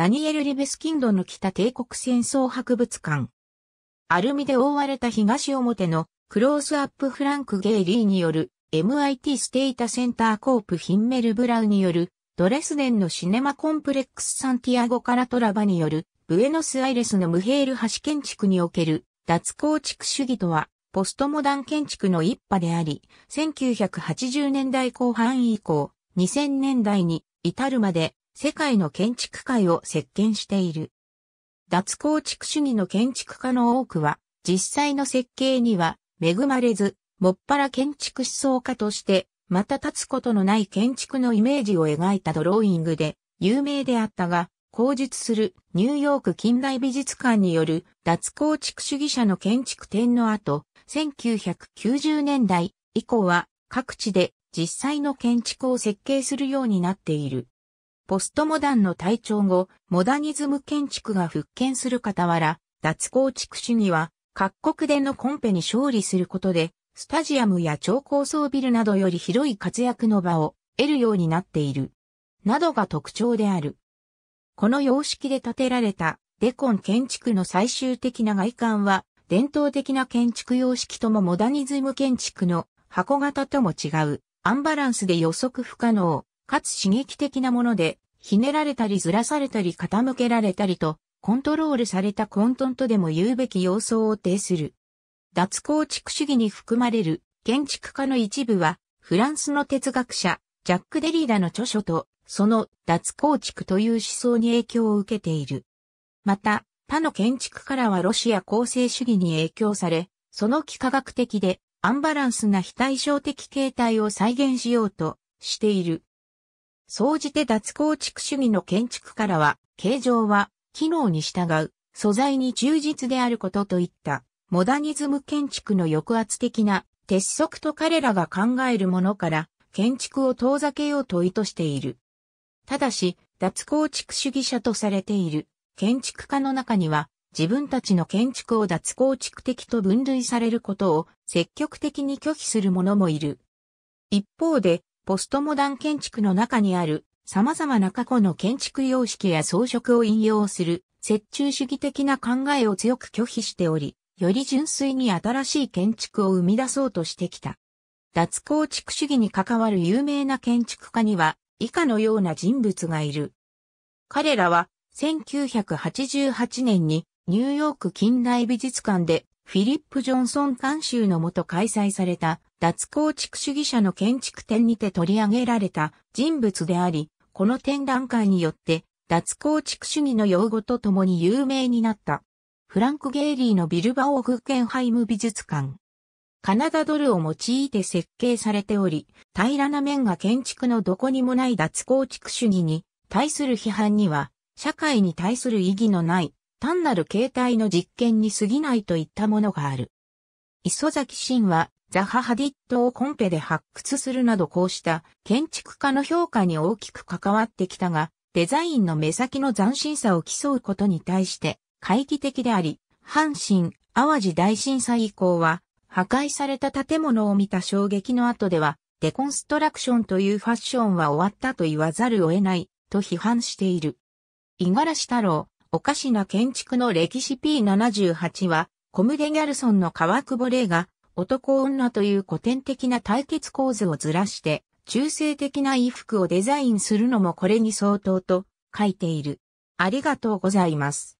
ダニエル・リベスキンドの北帝国戦争博物館。アルミで覆われた東表のクロースアップフランク・ゲイリーによる MIT ステータセンターコープ・ヒンメル・ブラウによるドレスデンのシネマコンプレックス・サンティアゴ・カラトラバによるブエノス・アイレスのムヘール橋建築における脱構築主義とはポストモダン建築の一派であり、1980年代後半以降、2000年代に至るまで世界の建築界を席巻している。脱構築主義の建築家の多くは、実際の設計には恵まれず、もっぱら建築思想家として、また立つことのない建築のイメージを描いたドローイングで有名であったが、口述するニューヨーク近代美術館による脱構築主義者の建築展の後、1990年代以降は各地で実際の建築を設計するようになっている。ポストモダンの体調後、モダニズム建築が復権する傍ら、脱構築主義は、各国でのコンペに勝利することで、スタジアムや超高層ビルなどより広い活躍の場を得るようになっている。などが特徴である。この様式で建てられたデコン建築の最終的な外観は、伝統的な建築様式ともモダニズム建築の箱型とも違う、アンバランスで予測不可能、かつ刺激的なもので、ひねられたりずらされたり傾けられたりと、コントロールされた混沌とでも言うべき様相を呈する。脱構築主義に含まれる建築家の一部は、フランスの哲学者、ジャック・デリーラの著書と、その脱構築という思想に影響を受けている。また、他の建築からはロシア構成主義に影響され、その幾何学的でアンバランスな非対称的形態を再現しようとしている総じて脱構築主義の建築からは、形状は、機能に従う、素材に忠実であることといった、モダニズム建築の抑圧的な、鉄則と彼らが考えるものから、建築を遠ざけようと意図している。ただし、脱構築主義者とされている、建築家の中には、自分たちの建築を脱構築的と分類されることを積極的に拒否する者もいる。一方で、ポストモダン建築の中にある様々な過去の建築様式や装飾を引用する折衷主義的な考えを強く拒否しており、より純粋に新しい建築を生み出そうとしてきた。脱構築主義に関わる有名な建築家には以下のような人物がいる。彼らは1988年にニューヨーク近代美術館でフィリップ・ジョンソン監修のもと開催された脱構築主義者の建築展にて取り上げられた人物であり、この展覧会によって脱構築主義の用語とともに有名になった。フランク・ゲイリーのビルバオ・グッケンハイム美術館。カナダドルを用いて設計されており、平らな面が建築のどこにもない脱構築主義に対する批判には、社会に対する意義のない単なる形態の実験に過ぎないといったものがある。磯崎真はザハ・ハディットをコンペで発掘するなどこうした建築家の評価に大きく関わってきたが、デザインの目先の斬新さを競うことに対して懐疑的であり、阪神・淡路大震災以降は、破壊された建物を見た衝撃の後では、デコンストラクションというファッションは終わったと言わざるを得ない、と批判している。五十嵐太郎、おかしな建築の歴史 P78 は、コムデ・ギャルソンの川久保玲が男女という古典的な対決構図をずらして、中性的な衣服をデザインするのもこれに相当と書いている。ありがとうございます。